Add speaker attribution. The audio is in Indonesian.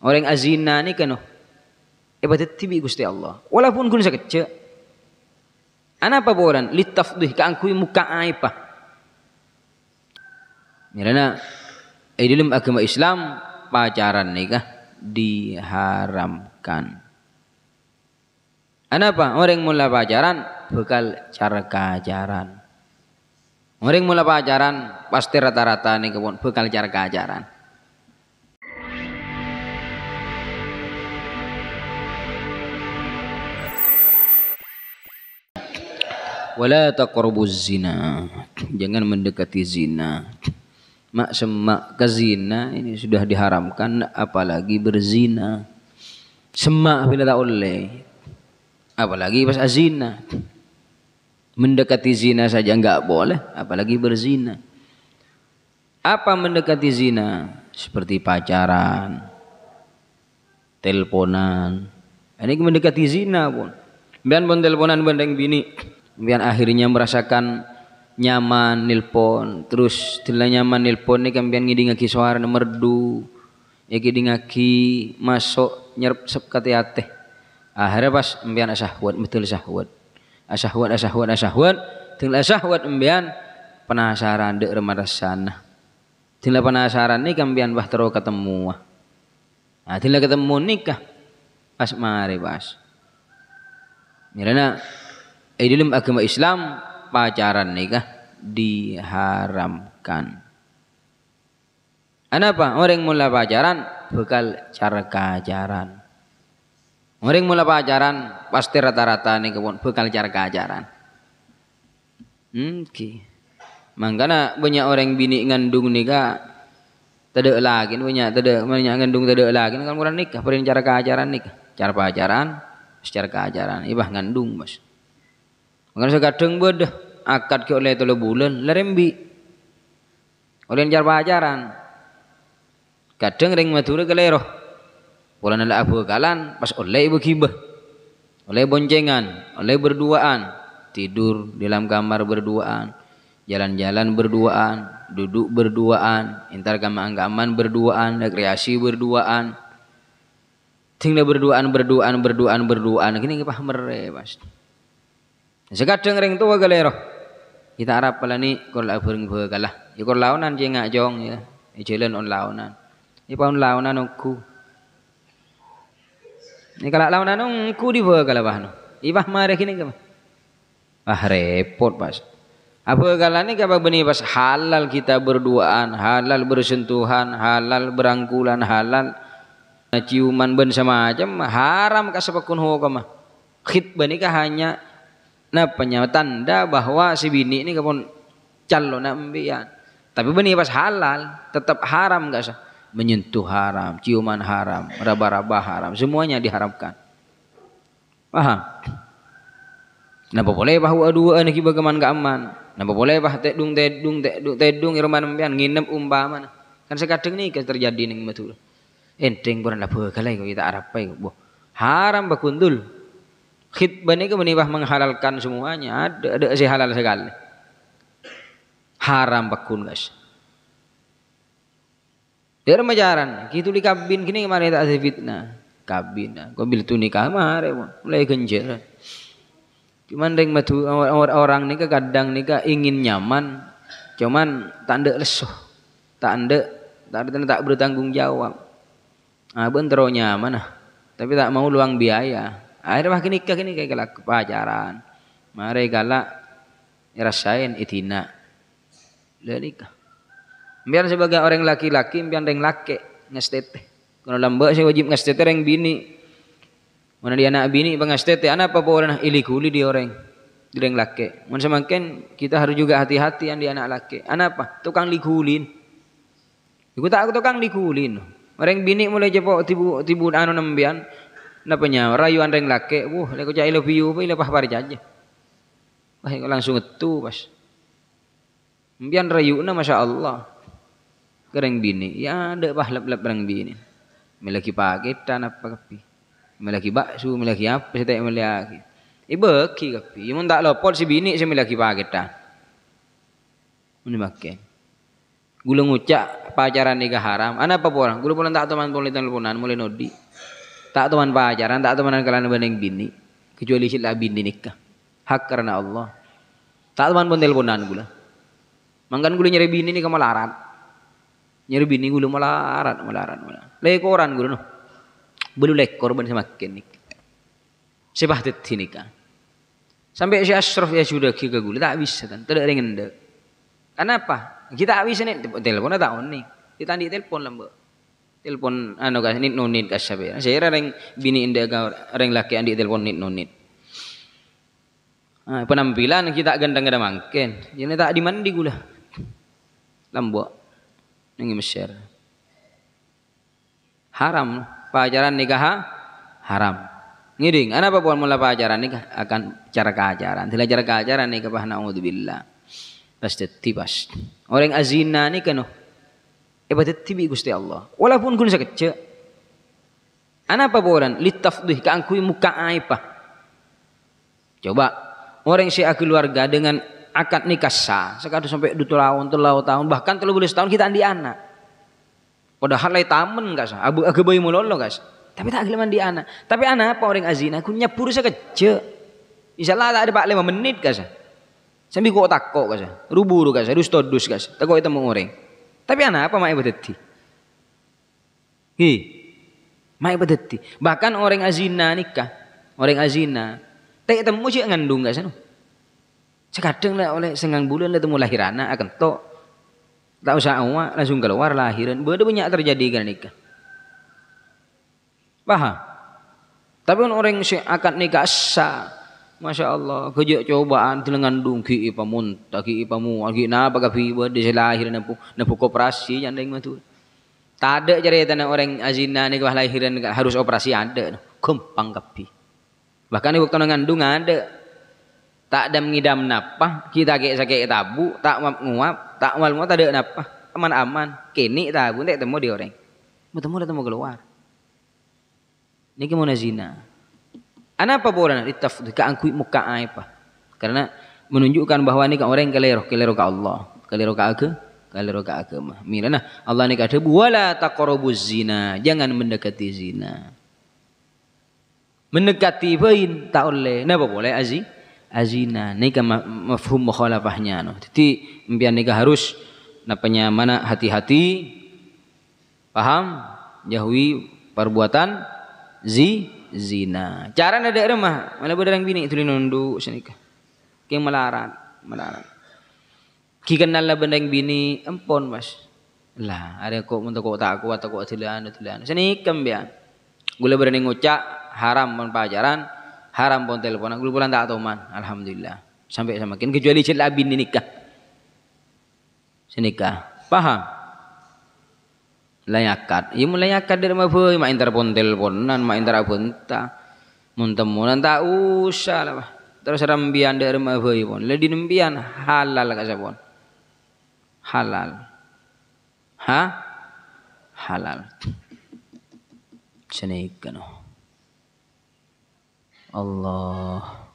Speaker 1: Orang azina ni kan ibadat tibi Gusti Allah. Walaupun kun sakeceu. Ana apa boran litafdih ka angkui muka aipa. Mirana eh, dalam agama Islam pacaran nikah diharamkan. Apa Orang mula pacaran bekal cara kajaran. Orang mula pacaran pasti rata-rata nih kebun bekal cara kajaran. wala taqrabuz zina. Jangan mendekati zina. Mak semak ke zina ini sudah diharamkan apalagi berzina. Semak bila tak oleh. Apalagi pas azina. Mendekati zina saja enggak boleh apalagi berzina. Apa mendekati zina? Seperti pacaran, teleponan. Ini mendekati zina pun. Biar pun teleponan bandeng bini kemudian akhirnya merasakan nyaman nilpon terus tidak nyaman nilpon ini kemudian ngiding ngaki suara merdu ya ngiding ngaki masuk nyerp sep kate ateh akhirnya pas kemudian asahwat betul sahwat asahwat asahwat asahwat telah asahwat kemudian penasaran dek sana telah penasaran nih kemudian bah terus ketemu ah telah ketemu nikah pas mari pas Mirana eh, dalam agama Islam pacaran nikah diharamkan. Kenapa? Orang mula pacaran bekal cara carakajaran. Orang mula pacaran pasti rata-rata nih kebun bekal cara Hmm, ki. Makanya banyak orang bini ngandung nikah tidak lagi banyak tidak banyak ngandung tidak lagi kan kurang nikah perin cara keajaran nikah cara pacaran secara keajaran ibah ngandung mas Mungkin kadang bodoh akad ke oleh telu bulan lerembi. Oleh njar pacaran. Kadang ring madura keleroh. Bulan ala abu kalan pas oleh ibu kibah. Oleh boncengan, oleh berduaan, tidur di dalam kamar berduaan, jalan-jalan berduaan, duduk berduaan, intar gamang gaman berduaan, rekreasi berduaan. Tinggal berduaan, berduaan, berduaan, berduaan. Kini paham mereka pasti. Sekadang ring tua galero. Kita Arab pelani kol aburing bekalah. Ikor ya launan je ngak jong ya. Ijelan ya on launan. Ipa ya on launan ku. Ini kalau launan ku di galah bahno. Ibah mare kini ke. Ah repot pas. Apa galah ini apa benih pas halal kita berduaan, halal bersentuhan, halal berangkulan, halal ciuman ben semacam mah haram kasepakun hukum. Khitbah nikah hanya Nah napanya tanda bahwa si bini ini kepun calon ambian tapi benih pas halal tetap haram enggak sah menyentuh haram ciuman haram raba-raba haram semuanya diharamkan paham Napa boleh bahu dua anak ibu keman aman? Napa boleh bah tedung tedung tedung tedung irman empian nginep umpama. Kan sekadang nih kan terjadi nih betul. Enteng pun lah kalau kita Arab boh. Haram bakundul khitbah ini menibah menghalalkan semuanya ada ada si halal sekali haram bakun guys dari majaran gitu di kabin kini kemarin tak ada fitnah kabin kau ah. bil tu nikah mare ya, mulai genjer ah. cuman ring matu orang nikah kadang nikah ingin nyaman cuman tanda lesuh tanda tak tak bertanggung jawab ah bentronya mana ah. tapi tak mau luang biaya Air wah kini kini kayak galak kepajaran. Mare galak rasain itina. kah Biar sebagai orang laki-laki, biar orang laki ngestete. Kalau lamba saya wajib ngestete orang bini. Mana dia anak bini bang anak apa orang ilikuli kuli dia orang dia orang laki. Mana semakin kita harus juga hati-hati yang dia anak laki. Anak apa? Tukang likulin. Iku tak aku tukang likulin. Orang bini mulai jepok tibu tibu anu nembian napanya rayuan reng laki wah lek cak I love you pa ilah pahpar aja wah langsung itu pas mbian rayuna masya Allah kereng bini ya ada pah lep lep reng bini melaki paketan apa kapi melaki bakso melaki apa saya tak melaki ibeki eh, kapi imun ya, tak lopot si bini saya melaki paketan ini pakai gulung ngucak, pacaran nikah haram anak apa orang, gulung pulang tak teman pulang teleponan mulai nodi Tak teman pacaran, tak temenan kalian bening bini. Kecuali sila bini nikah. Hak karena Allah. Tak teman pun teleponan gula. Mangkan gula nyari bini ni melarang, Nyari bini gula melarang, melarang, malarat. Lekoran gula noh. Belum lekor semakin nik. Sebah tetti nikah. Sampai si Ashraf ya sudah kira gula tak bisa kan. Tidak ringan dek. Kenapa? Kita tak bisa ni. Teleponnya tak on ni. Kita di telepon lembek telepon ano ka nit no need ka sabi saya ring bini inda ka ring laki andi telepon nit no need ah, penampilan kita gandang ganda mangken jadi tak di mandi gula lambok nengi Mesir haram pacaran nikah haram ngiring ana apa puan mula pacaran nikah akan cara keajaran tidak cara keajaran nikah pahna udzubillah pasti tibas orang azina nikah noh ibadat tibi Gusti Allah. Walaupun kun sekecil, anak apa boran litafdih kaangkui muka aipah. Coba orang Syiah keluarga dengan akad nikah sah sekadu sampai dua tahun, tiga tahun bahkan telu belas tahun kita andi anak. Padahal lai tamen gak sah. Abu agebai mulolo gak sah. Tapi tak gelem di anak. Tapi anak apa orang azina kun nyapur Insya Allah tak ada pak lima menit gak sah. Sambil kok takok gak sah. Rubu gak sah. Dus todus gak sah. Takok itu mau orang. Tapi anak apa mak ibadati? Hi. Mak ibadati. Bahkan orang azina nikah, orang azina tak temu sih ngandung gak sih? Sekadang lah oleh senggang bulan lah temu lahir anak akan to, Tak usah awak langsung keluar lahiran. Beda banyak terjadi kan nikah. Paham? Tapi orang yang akan nikah sah Masya Allah, kerja cobaan dengan dungki ipamun, taki ipamu, lagi napa kafi buat di lahir nampu napu koperasi yang dengan itu. Tak ada cerita orang azina nih kah lahiran harus operasi ada, kempang kapi. Bahkan waktu ngandung ada, tak ada mengidam napa, kita kayak sakit tabu, tak nguap, tak mal tak ada napa, aman aman, kini tabu, tak temu di orang, bertemu temu keluar. ini mau zina, Ana apa boleh ditaf kaangkui muka apa? Karena menunjukkan bahwa ini orang yang keleroh, keleroh Allah, keleroh ke agama, keleroh ke agama. Mirana Allah ni kata wala taqrabuz zina, jangan mendekati zina. Mendekati bain tak boleh. Napa boleh aziz? azina nikah mafhum mukhalafahnya no. Jadi impian nikah harus napanya mana hati-hati paham jauhi perbuatan zi zina. Cara ada remah, malah berdarang bini itu linundu senika. Keng melarat, melarat. lah benda yang bini empon mas. Lah, ada kok mentok kok tak kuat kok tidak tilan. Anu, senika anu. biar. Gula berani ngucak haram pon pajaran, haram pon telepon. Gula pulang tak man, Alhamdulillah. Sampai semakin kecuali cil bini nikah. senika, Paham? layakat ieu iya, mun layakat dari mah beuy mah entar teleponan mah entar ta mun temunan tak usah lah terus rambian dari mah beuy pun le dinembian halal ka sabon halal ha halal cenai oh. Allah